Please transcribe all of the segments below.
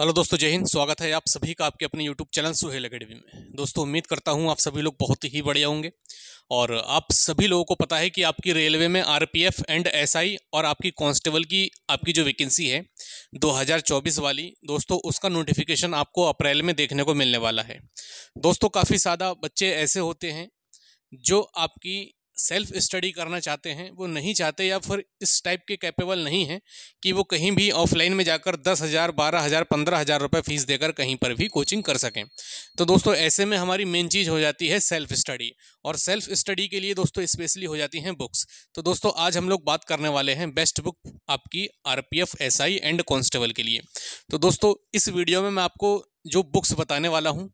hello दोस्तों जय हिंद स्वागत है आप सभी का आपके अपने यूट्यूब चैनल सुहेल अकेडमी में दोस्तों उम्मीद करता हूं आप सभी लोग बहुत ही बढ़िया होंगे और आप सभी लोगों को पता है कि आपकी रेलवे में आरपीएफ एंड एसआई और आपकी कांस्टेबल की आपकी जो वैकेंसी है 2024 वाली दोस्तों उसका नोटिफिकेशन आपको अप्रैल में देखने को मिलने वाला है दोस्तों काफ़ी ज़्यादा बच्चे ऐसे होते हैं जो आपकी सेल्फ स्टडी करना चाहते हैं वो नहीं चाहते या फिर इस टाइप के कैपेबल नहीं हैं कि वो कहीं भी ऑफलाइन में जाकर दस हज़ार बारह हज़ार पंद्रह हज़ार रुपये फ़ीस देकर कहीं पर भी कोचिंग कर सकें तो दोस्तों ऐसे में हमारी मेन चीज़ हो जाती है सेल्फ स्टडी और सेल्फ स्टडी के लिए दोस्तों स्पेशली हो जाती हैं बुक्स तो दोस्तों आज हम लोग बात करने वाले हैं बेस्ट बुक आपकी R P F S I and constable के लिए तो दोस्तों इस वीडियो में मैं आपको जो बुक्स बताने वाला हूँ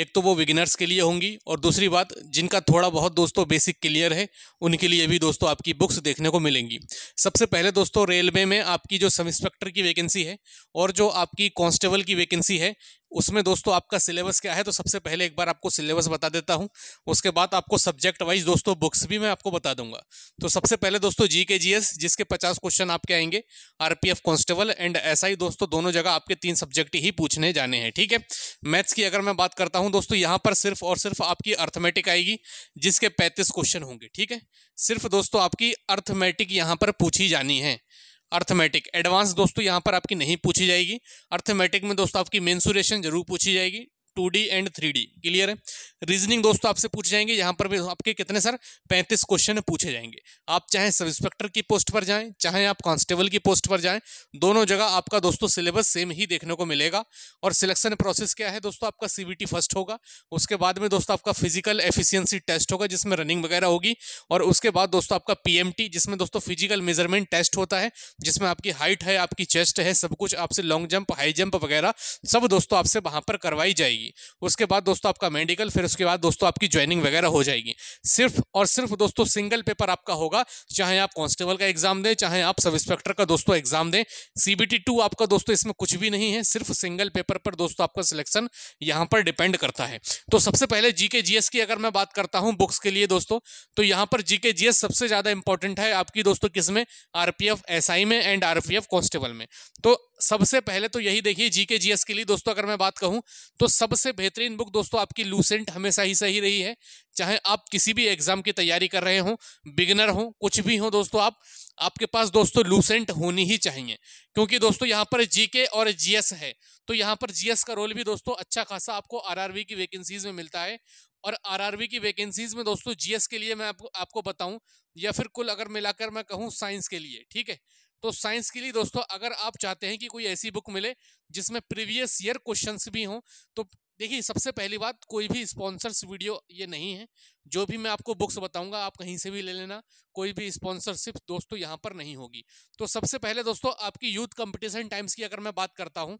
एक तो वो विगिनर्स के लिए होंगी और दूसरी बात जिनका थोड़ा बहुत दोस्तों बेसिक क्लियर है उनके लिए भी दोस्तों आपकी बुक्स देखने को मिलेंगी सबसे पहले दोस्तों रेलवे में आपकी जो सब इंस्पेक्टर की वैकेंसी है और जो आपकी कांस्टेबल की वैकेंसी है उसमें दोस्तों आपका सिलेबस क्या है तो सबसे पहले एक बार आपको सिलेबस बता देता हूँ उसके बाद आपको सब्जेक्ट वाइज दोस्तों बुक्स भी मैं आपको बता दूंगा तो सबसे पहले दोस्तों जी के जी एस जिसके पचास क्वेश्चन आपके आएंगे R P F constable and S I दोस्तों दोनों जगह आपके तीन सब्जेक्ट ही पूछने जाने हैं ठीक है मैथ्स की अगर मैं बात करता हूँ दोस्तों यहाँ पर सिर्फ और सिर्फ आपकी अर्थमेटिक आएगी जिसके पैंतीस क्वेश्चन होंगे ठीक है सिर्फ दोस्तों आपकी अर्थमेटिक यहाँ पर पूछी जानी है अर्थमेटिक एडवांस दोस्तों यहाँ पर आपकी नहीं पूछी जाएगी अर्थमेटिक में दोस्तों आपकी मेन्सुरेशन जरूर पूछी जाएगी टू एंड थ्री क्लियर है रीजनिंग दोस्तों आपसे पूछ जाएंगे यहाँ पर भी आपके कितने सर पैंतीस क्वेश्चन पूछे जाएंगे आप चाहे सब इंस्पेक्टर की पोस्ट पर जाएं चाहे आप कांस्टेबल की पोस्ट पर जाएं दोनों जगह आपका दोस्तों सिलेबस सेम ही देखने को मिलेगा और सिलेक्शन प्रोसेस क्या है दोस्तों आपका सीबीटी फर्स्ट होगा उसके बाद में दोस्तों आपका फिजिकल एफिशियंसी टेस्ट होगा जिसमें रनिंग वगैरह होगी और उसके बाद दोस्तों आपका पी जिसमें दोस्तों फिजिकल मेजरमेंट टेस्ट होता है जिसमें आपकी हाइट है आपकी चेस्ट है सब कुछ आपसे लॉन्ग जंप हाई जंप वगैरह सब दोस्तों आपसे वहां पर करवाई जाएगी जाएगी उसके बाद दोस्तों आपका मेडिकल फिर उसके बाद दोस्तों आपकी ज्वाइनिंग वगैरह हो जाएगी सिर्फ और सिर्फ दोस्तों सिंगल पेपर आपका होगा चाहे आप कॉन्स्टेबल का एग्जाम दें चाहे आप सब इंस्पेक्टर का दोस्तों एग्जाम दें सीबीटी टू आपका दोस्तों इसमें कुछ भी नहीं है सिर्फ सिंगल पेपर पर दोस्तों आपका सिलेक्शन यहाँ पर डिपेंड करता है तो सबसे पहले जीके जीएस की अगर मैं बात करता हूँ बुक्स के लिए दोस्तों तो यहाँ पर जीके जीएस सबसे ज़्यादा इंपॉर्टेंट है आपकी दोस्तों किस में आरपीएफ एसआई में एंड आरपीएफ कांस्टेबल में तो सबसे पहले तो यही देखिए जीके जीएस के लिए दोस्तों अगर मैं बात कहूं तो सबसे बेहतरीन बुक दोस्तों आपकी लूसेंट हमेशा ही सही रही है चाहे आप किसी भी एग्जाम की तैयारी कर रहे हो बिगनर हो कुछ भी हो दोस्तों आप आपके पास दोस्तों लूसेंट होनी ही चाहिए क्योंकि दोस्तों यहाँ पर जीके और जीएस है तो यहाँ पर जीएस का रोल भी दोस्तों अच्छा खासा आपको आरआरबी की वैकेंसीज में मिलता है और आरआरबी की वैकेंसीज में दोस्तों जीएस के लिए मैं आपको आपको बताऊं या फिर कुल अगर मिलाकर मैं कहूं साइंस के लिए ठीक है तो साइंस के लिए दोस्तों अगर आप चाहते हैं कि कोई ऐसी बुक मिले जिसमें प्रीवियस ईयर क्वेश्चंस भी हों तो देखिए सबसे पहली बात कोई भी स्पॉन्सर्स वीडियो ये नहीं है जो भी मैं आपको बुक्स बताऊंगा आप कहीं से भी ले लेना कोई भी स्पॉन्सरशिप दोस्तों यहाँ पर नहीं होगी तो सबसे पहले दोस्तों आपकी यूथ कंपटीशन टाइम्स की अगर मैं बात करता हूँ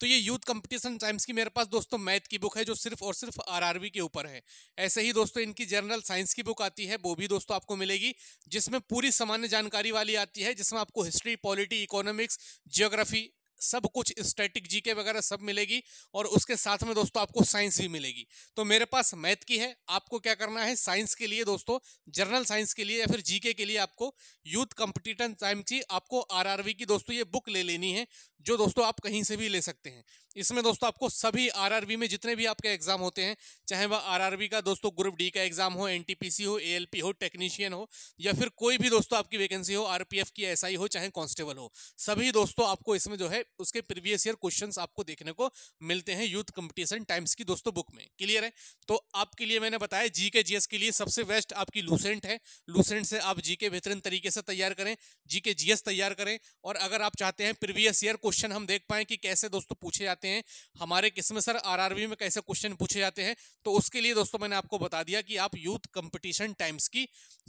तो ये यूथ कंपटीशन टाइम्स की मेरे पास दोस्तों मैथ की बुक है जो सिर्फ और सिर्फ आरआरबी के ऊपर है ऐसे ही दोस्तों इनकी जनरल साइंस की बुक आती है वो भी दोस्तों आपको मिलेगी जिसमें पूरी सामान्य जानकारी वाली आती है जिसमें आपको हिस्ट्री पॉलिटी इकोनॉमिक्स जियोग्राफी सब कुछ स्टैटिक जीके वगैरह सब मिलेगी और उसके साथ में दोस्तों आपको साइंस भी मिलेगी तो मेरे पास मैथ की है आपको क्या करना है साइंस के लिए दोस्तों जर्नल साइंस के लिए या फिर जीके के लिए आपको यूथ कंपटीटन टाइम की आपको आरआरवी की दोस्तों ये बुक ले लेनी है जो दोस्तों आप कहीं से भी ले सकते हैं इसमें दोस्तों आपको सभी आरआरबी में जितने भी आपके एग्जाम होते हैं चाहे वह आरआरबी का दोस्तों ग्रुप डी का एग्जाम हो एनटीपीसी हो एएलपी हो टेक्नीशियन हो या फिर कोई भी दोस्तों आपकी वैकेंसी हो आरपीएफ की एसआई हो चाहे कांस्टेबल हो सभी दोस्तों आपको इसमें जो है उसके प्रीवियस ईयर क्वेश्चन आपको देखने को मिलते हैं यूथ कॉम्पिटिशन टाइम्स की दोस्तों बुक में क्लियर है तो आपके लिए मैंने बताया जी के जीएस के लिए सबसे बेस्ट आपकी लूसेंट है लूसेंट से आप जी बेहतरीन तरीके से तैयार करें जी के जीएस तैयार करें और अगर आप चाहते हैं प्रीवियस ईयर क्वेश्चन क्वेश्चन हम देख पाए कि कैसे दोस्तों पूछे जाते हैं हमारे किस्म सर आरआरबी में कैसे क्वेश्चन पूछे जाते हैं तो उसके लिए दोस्तों मैंने आपको बता दिया कि आप यूथ कंपटीशन टाइम्स की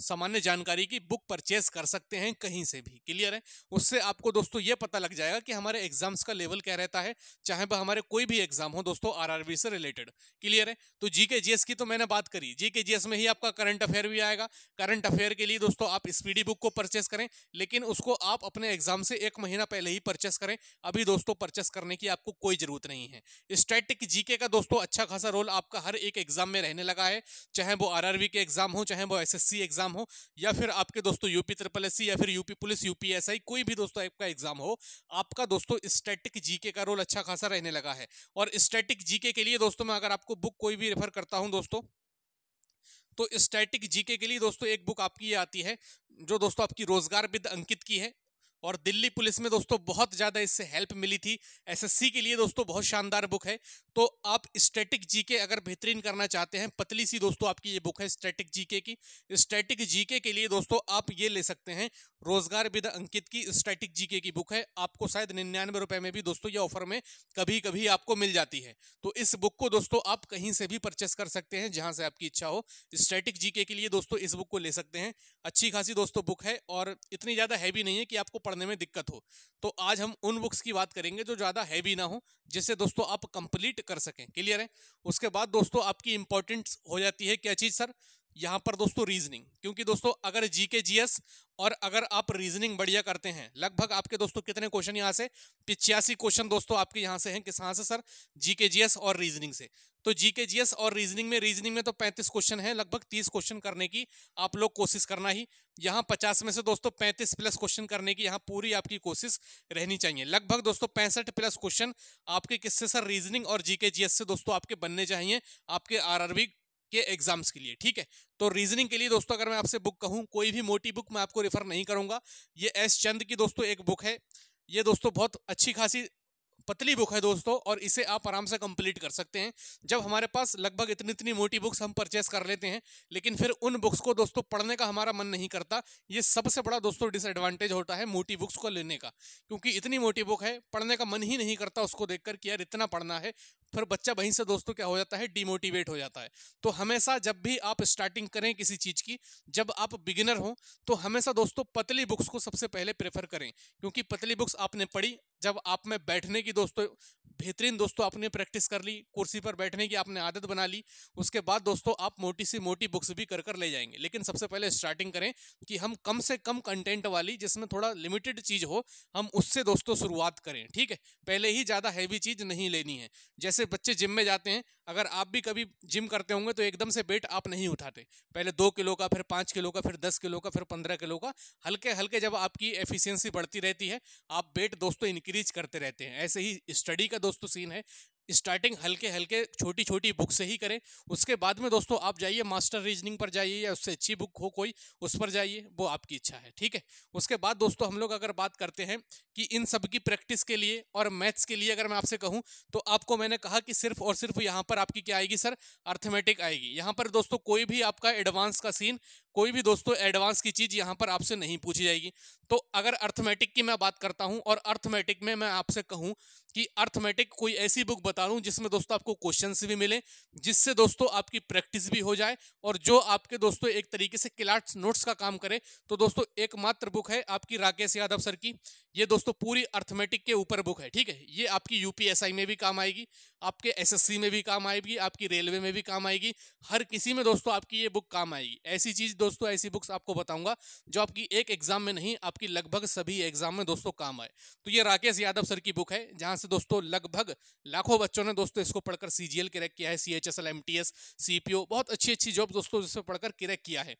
सामान्य जानकारी की बुक परचेज कर सकते हैं कहीं से भी क्लियर है उससे आपको दोस्तों ये पता लग जाएगा कि हमारे एग्जाम्स का लेवल क्या रहता है चाहे वह हमारे कोई भी एग्जाम हो दोस्तों आर से रिलेटेड क्लियर है तो जी के की तो मैंने बात करी जी के में ही आपका करंट अफेयर भी आएगा करंट अफेयर के लिए दोस्तों आप स्पीडी बुक को परचेस करें लेकिन उसको आप अपने एग्जाम से एक महीना पहले ही परचेस करें अभी दोस्तों परचेस करने की आपको कोई ज़रूरत नहीं है स्टैटिक जीके का दोस्तों अच्छा खासा रोल आपका हर एक एग्ज़ाम में रहने लगा है चाहे वो आरआरबी के एग्ज़ाम हो चाहे वो एसएससी एग्ज़ाम हो या फिर आपके दोस्तों यूपी ट्रिपल एस या फिर यूपी पुलिस यूपीएसआई कोई भी दोस्तों आपका एग्ज़ाम हो आपका दोस्तों स्टैटिक जीके का रोल अच्छा खासा रहने लगा है और स्टैटिक जीके के लिए दोस्तों में अगर आपको बुक कोई भी रेफर करता हूँ दोस्तों तो स्टैटिक जीके के लिए दोस्तों एक बुक आपकी ये आती है जो दोस्तों आपकी रोजगार विद अंकित की है और दिल्ली पुलिस में दोस्तों बहुत ज़्यादा इससे हेल्प मिली थी एसएससी के लिए दोस्तों बहुत शानदार बुक है तो आप स्टैटिक जीके अगर बेहतरीन करना चाहते हैं पतली सी दोस्तों आपकी ये बुक है स्टैटिक जीके की स्टैटिक जीके के लिए दोस्तों आप ये ले सकते हैं रोजगार विद अंकित की स्टैटिक जीके की बुक है आपको शायद निन्यानवे रुपये में भी दोस्तों ये ऑफर में कभी कभी आपको मिल जाती है तो इस बुक को दोस्तों आप कहीं से भी परचेस कर सकते हैं जहाँ से आपकी इच्छा हो स्टैटिक जीके के लिए दोस्तों इस बुक को ले सकते हैं अच्छी खासी दोस्तों बुक है और इतनी ज़्यादा हैवी नहीं है कि आपको पढ़ पढ़ने में दिक्कत हो तो आज हम उन बुक्स की बात करेंगे जो ज़्यादा हैवी ना हो जिससे दोस्तों आप कंप्लीट कर सकें क्लियर है उसके बाद दोस्तों आपकी इंपॉर्टेंट हो जाती है क्या चीज़ सर यहाँ पर दोस्तों रीजनिंग क्योंकि दोस्तों अगर जी के जी एस और अगर आप रीजनिंग बढ़िया करते हैं लगभग आपके दोस्तों कितने क्वेश्चन यहाँ से पिचासी क्वेश्चन दोस्तों आपके यहाँ से हैं किस हाँ से सर जी के और रीजनिंग से तो जी के और रीजनिंग में रीजनिंग में तो पैंतीस क्वेश्चन है लगभग तीस क्वेश्चन करने की आप लोग कोशिश करना ही यहाँ पचास में से दोस्तों पैंतीस प्लस क्वेश्चन करने की यहाँ पूरी आपकी कोशिश रहनी चाहिए लगभग दोस्तों पैंसठ प्लस क्वेश्चन आपके किससे सर रीजनिंग और जी के जी एस से दोस्तों आपके बनने चाहिए आपके आर आर ये एग्जाम्स के लिए ठीक है तो रीजनिंग के लिए दोस्तों अगर मैं आपसे बुक कहूँ कोई भी मोटी बुक मैं आपको रेफर नहीं करूँगा ये एस चंद की दोस्तों एक बुक है ये दोस्तों बहुत अच्छी खासी पतली बुक है दोस्तों और इसे आप आराम से कंप्लीट कर सकते हैं जब हमारे पास लगभग इतनी इतनी मोटी बुक्स हम परचेस कर लेते हैं लेकिन फिर उन बुक्स को दोस्तों पढ़ने का हमारा मन नहीं करता ये सबसे बड़ा दोस्तों डिसएडवांटेज होता है मोटी बुक्स को लेने का क्योंकि इतनी मोटी बुक है पढ़ने का मन ही नहीं करता उसको देखकर कि यार इतना पढ़ना है फिर बच्चा वहीं से दोस्तों क्या हो जाता है डिमोटिवेट हो जाता है तो हमेशा जब भी आप स्टार्टिंग करें किसी चीज़ की जब आप बिगिनर हो तो हमेशा दोस्तों पतली बुक्स को सबसे पहले प्रेफर करें क्योंकि पतली बुक्स आपने पढ़ी जब आप में बैठने की दोस्तों बेहतरीन दोस्तों आपने प्रैक्टिस कर ली कुर्सी पर बैठने की आपने आदत बना ली उसके बाद दोस्तों आप मोटी सी मोटी बुक्स भी कर कर ले जाएंगे लेकिन सबसे पहले स्टार्टिंग करें कि हम कम से कम कंटेंट वाली जिसमें थोड़ा लिमिटेड चीज़ हो हम उससे दोस्तों शुरुआत करें ठीक है पहले ही ज़्यादा हैवी चीज़ नहीं लेनी है जैसे से बच्चे जिम में जाते हैं अगर आप भी कभी जिम करते होंगे तो एकदम से वेट आप नहीं उठाते पहले दो किलो का फिर पाँच किलो का फिर दस किलो का फिर पंद्रह किलो का हल्के हल्के जब आपकी एफिशिएंसी बढ़ती रहती है आप वेट दोस्तों इंक्रीज करते रहते हैं ऐसे ही स्टडी का दोस्तों सीन है स्टार्टिंग हल्के हल्के छोटी छोटी बुक से ही करें उसके बाद में दोस्तों आप जाइए मास्टर रीजनिंग पर जाइए या उससे अच्छी बुक हो कोई उस पर जाइए वो आपकी इच्छा है ठीक है उसके बाद दोस्तों हम लोग अगर बात करते हैं कि इन सब की प्रैक्टिस के लिए और मैथ्स के लिए अगर मैं आपसे कहूँ तो आपको मैंने कहा कि सिर्फ और सिर्फ यहाँ पर आपकी क्या आएगी सर अर्थमेटिक आएगी यहाँ पर दोस्तों कोई भी आपका एडवांस का सीन कोई भी दोस्तों एडवांस की चीज़ यहाँ पर आपसे नहीं पूछी जाएगी तो अगर अर्थमेटिक की मैं बात करता हूँ और अर्थमेटिक में मैं आपसे कहूँ कि अर्थमेटिक कोई ऐसी बुक बता रहा हूँ जिसमें दोस्तों आपको क्वेश्चन भी मिले जिससे दोस्तों आपकी प्रैक्टिस भी हो जाए और जो आपके दोस्तों एक तरीके से क्लास नोट्स का काम करे तो दोस्तों एकमात्र बुक है आपकी राकेश यादव सर की ये दोस्तों पूरी अर्थमेटिक के ऊपर बुक है ठीक है ये आपकी यूपीएसआई में भी काम आएगी आपके एसएससी में भी काम आएगी आपकी रेलवे में भी काम आएगी हर किसी में दोस्तों आपकी ये बुक काम आएगी ऐसी चीज़ दोस्तों ऐसी बुक्स आपको बताऊंगा जो आपकी एक एग्जाम में नहीं आपकी लगभग सभी एग्जाम में दोस्तों काम आए तो ये राकेश यादव सर की बुक है जहाँ से दोस्तों लगभग लाखों बच्चों ने दोस्तों इसको पढ़कर सी जी क्रैक किया है C H S L M T S C P O बहुत अच्छी अच्छी जॉब दोस्तों जिसमें पढ़कर क्रैक किया है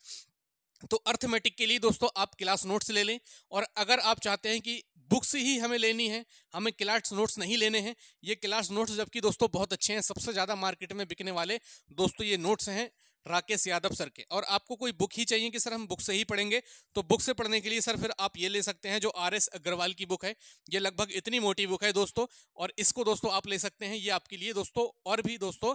तो अर्थमेटिक के लिए दोस्तों आप क्लास नोट्स ले लें और अगर आप चाहते हैं कि बुक्स ही हमें लेनी है हमें क्लास नोट्स नहीं लेने हैं ये क्लास नोट्स जबकि दोस्तों बहुत अच्छे हैं सबसे ज़्यादा मार्केट में बिकने वाले दोस्तों ये नोट्स हैं राकेश यादव सर के और आपको कोई बुक ही चाहिए कि सर हम बुक से ही पढ़ेंगे तो बुक से पढ़ने के लिए सर फिर आप ये ले सकते हैं जो आर एस अग्रवाल की बुक है ये लगभग इतनी मोटी बुक है दोस्तों और इसको दोस्तों आप ले सकते हैं ये आपके लिए दोस्तों और भी दोस्तों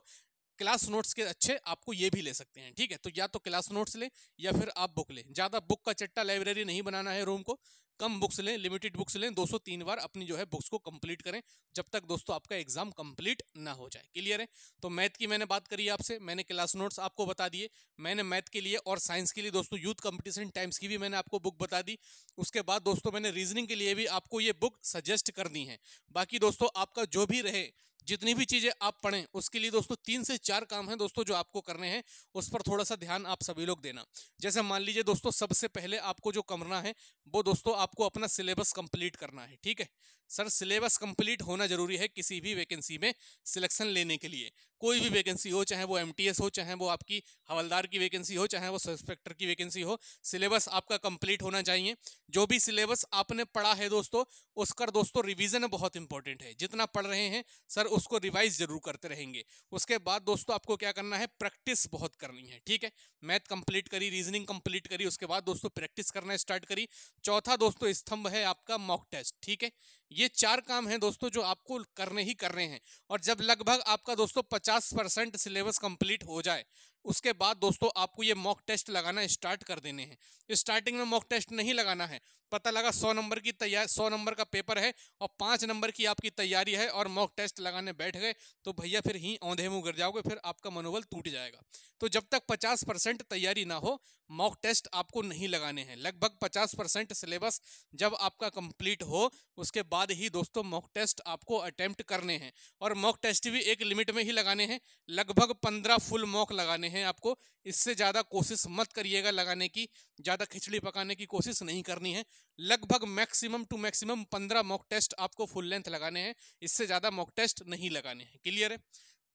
क्लास नोट्स के अच्छे आपको ये भी ले सकते हैं ठीक है तो या तो क्लास नोट्स लें या फिर आप बुक लें ज़्यादा बुक का चट्टा लाइब्रेरी नहीं बनाना है रूम को कम बुक्स लें लिमिटेड बुक्स लें 203 बार अपनी जो है बुक्स को कंप्लीट करें जब तक दोस्तों आपका एग्जाम कंप्लीट ना हो जाए क्लियर है तो मैथ की मैंने बात करी आपसे मैंने क्लास नोट्स आपको बता दिए मैंने मैथ के लिए और साइंस के लिए दोस्तों यूथ कंपटीशन टाइम्स की भी मैंने आपको बुक बता दी उसके बाद दोस्तों मैंने रीजनिंग के लिए भी आपको ये बुक सजेस्ट कर दी है बाकी दोस्तों आपका जो भी रहे जितनी भी चीज़ें आप पढ़ें उसके लिए दोस्तों तीन से चार काम हैं दोस्तों जो आपको करने हैं उस पर थोड़ा सा ध्यान आप सभी लोग देना जैसे मान लीजिए दोस्तों सबसे पहले आपको जो करना है वो दोस्तों आपको अपना सिलेबस कंप्लीट करना है ठीक है सर सिलेबस कंप्लीट होना जरूरी है किसी भी वैकेंसी में सिलेक्शन लेने के लिए कोई भी वैकेंसी हो चाहे वो एम हो चाहे वो आपकी हवलदार की वैकेंसी हो चाहे वो इंस्पेक्टर की वैकेंसी हो सिलेबस आपका कंप्लीट होना चाहिए जो भी सिलेबस आपने पढ़ा है दोस्तों उसका दोस्तों रिवीजन बहुत इंपॉर्टेंट है जितना पढ़ रहे हैं सर उसको रिवाइज जरूर करते रहेंगे उसके बाद दोस्तों आपको क्या करना है प्रैक्टिस बहुत करनी है ठीक है मैथ कंप्लीट करी रीजनिंग कंप्लीट करी उसके बाद दोस्तों प्रैक्टिस करना स्टार्ट करी चौथा दोस्तों स्तंभ है आपका मॉक टेस्ट ठीक है ये चार काम हैं दोस्तों जो आपको करने ही करने हैं और जब लगभग आपका दोस्तों पचास परसेंट सिलेबस कंप्लीट हो जाए उसके बाद दोस्तों आपको ये मॉक टेस्ट लगाना स्टार्ट कर देने हैं स्टार्टिंग में मॉक टेस्ट नहीं लगाना है पता लगा सौ नंबर की तैयार सौ नंबर का पेपर है और पाँच नंबर की आपकी तैयारी है और मॉक टेस्ट लगाने बैठ गए तो भैया फिर ही औंधे मुँह गिर जाओगे फिर आपका मनोबल टूट जाएगा तो जब तक पचास परसेंट तैयारी ना हो मॉक टेस्ट आपको नहीं लगाने हैं लगभग पचास परसेंट सिलेबस जब आपका कंप्लीट हो उसके बाद ही दोस्तों मॉक टेस्ट आपको अटैम्प्ट करने हैं और मॉक टेस्ट भी एक लिमिट में ही लगाने हैं लगभग पंद्रह फुल मॉक लगाने हैं आपको इससे ज़्यादा कोशिश मत करिएगा लगाने की ज़्यादा खिचड़ी पकाने की कोशिश नहीं करनी है लगभग मैक्सिमम टू मैक्सिमम पंद्रह मॉक टेस्ट आपको फुल लेंथ लगाने हैं इससे ज़्यादा मॉक टेस्ट नहीं लगाने हैं क्लियर है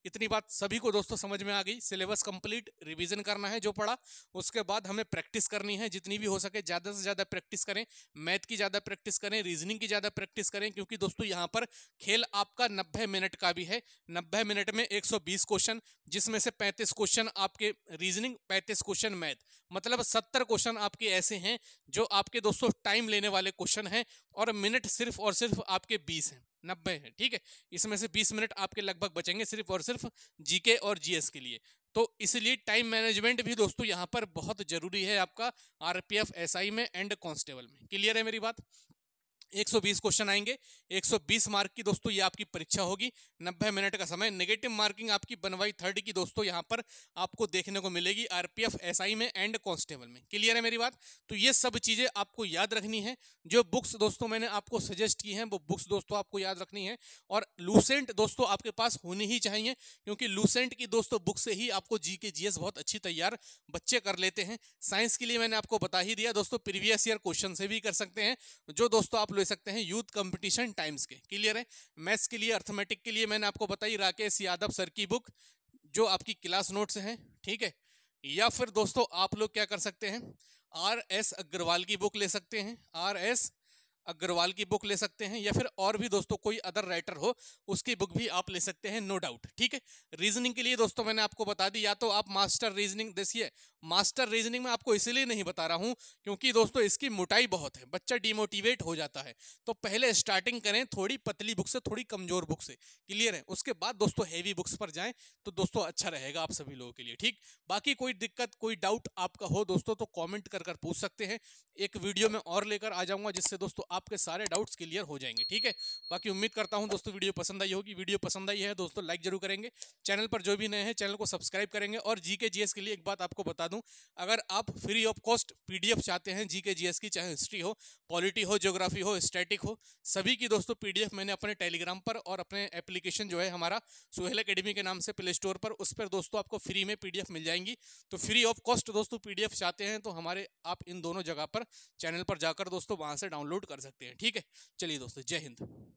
इतनी बात सभी को दोस्तों समझ में आ गई सिलेबस कंप्लीट रिवीजन करना है जो पढ़ा उसके बाद हमें प्रैक्टिस करनी है जितनी भी हो सके ज़्यादा से ज़्यादा प्रैक्टिस करें मैथ की ज़्यादा प्रैक्टिस करें रीजनिंग की ज़्यादा प्रैक्टिस करें क्योंकि दोस्तों यहाँ पर खेल आपका नब्बे मिनट का भी है नब्बे मिनट में एक क्वेश्चन जिसमें से पैंतीस क्वेश्चन आपके रीजनिंग पैंतीस क्वेश्चन मैथ मतलब सत्तर क्वेश्चन आपके ऐसे हैं जो आपके दोस्तों टाइम लेने वाले क्वेश्चन हैं और मिनट सिर्फ और सिर्फ आपके बीस हैं नब्बे हैं ठीक है इसमें से बीस मिनट आपके लगभग बचेंगे सिर्फ और सिर्फ सिर्फ जीके और जीएस के लिए तो इसलिए टाइम मैनेजमेंट भी दोस्तों यहाँ पर बहुत जरूरी है आपका आरपीएफ एसआई में एंड कांस्टेबल में क्लियर है मेरी बात 120 क्वेश्चन आएंगे 120 मार्क की दोस्तों ये आपकी परीक्षा होगी 90 मिनट का समय नेगेटिव मार्किंग आपकी बनवाई थर्ड की दोस्तों यहाँ पर आपको देखने को मिलेगी आरपीएफ एसआई में एंड कांस्टेबल में क्लियर है मेरी बात तो ये सब चीज़ें आपको याद रखनी है जो बुक्स दोस्तों मैंने आपको सजेस्ट की हैं वो बुक्स दोस्तों आपको याद रखनी है और लूसेंट दोस्तों आपके पास होनी ही चाहिए क्योंकि लूसेंट की दोस्तों बुक से ही आपको जी के बहुत अच्छी तैयार बच्चे कर लेते हैं साइंस के लिए मैंने आपको बता ही दिया दोस्तों प्रीवियस ईयर क्वेश्चन से भी कर सकते हैं जो दोस्तों आप सकते हैं यूथ कंपटीशन टाइम्स के क्लियर है मैथ्स के लिए अर्थमेटिक के लिए मैंने आपको बताई राकेश यादव सर की बुक जो आपकी क्लास नोट्स हैं ठीक है या फिर दोस्तों आप लोग क्या कर सकते हैं आर एस अग्रवाल की बुक ले सकते हैं आर एस अग्रवाल की बुक ले सकते हैं या फिर और भी दोस्तों कोई अदर राइटर हो उसकी बुक भी आप ले सकते हैं नो डाउट ठीक है रीजनिंग के लिए दोस्तों मैंने आपको बता दी या तो आप मास्टर रीजनिंग देखिए मास्टर रीजनिंग में आपको इसीलिए नहीं बता रहा हूँ क्योंकि दोस्तों इसकी मोटाई बहुत है बच्चा डिमोटिवेट हो जाता है तो पहले स्टार्टिंग करें थोड़ी पतली बुक से थोड़ी कमजोर बुक से क्लियर है उसके बाद दोस्तों हैवी बुक्स पर जाए तो दोस्तों अच्छा रहेगा आप सभी लोगों के लिए ठीक बाकी कोई दिक्कत कोई डाउट आपका हो दोस्तों तो कॉमेंट कर कर पूछ सकते हैं एक वीडियो में और लेकर आ जाऊंगा जिससे दोस्तों आपके सारे डाउट्स क्लियर हो जाएंगे ठीक है बाकी उम्मीद करता हूँ दोस्तों वीडियो पसंद आई होगी वीडियो पसंद आई है दोस्तों लाइक जरूर करेंगे चैनल पर जो भी नए हैं चैनल को सब्सक्राइब करेंगे और जी के के लिए एक बात आपको बता दूँ अगर आप फ्री ऑफ कॉस्ट पी चाहते हैं जी के की चाहे हिस्ट्री हो पॉलिटी हो जोग्राफी हो स्टैटिक हो सभी की दोस्तों पी मैंने अपने टेलीग्राम पर और अपने एप्लीकेशन जो है हमारा सुहेल अकेडमी के नाम से प्ले स्टोर पर उस पर दोस्तों आपको फ्री में पीडीएफ मिल जाएंगी तो फ्री ऑफ कॉस्ट दोस्तों पीडीएफ चाहते हैं तो हमारे आप इन दोनों जगह पर चैनल पर जाकर दोस्तों वहां से डाउनलोड कर सकते हैं ठीक है चलिए दोस्तों जय हिंद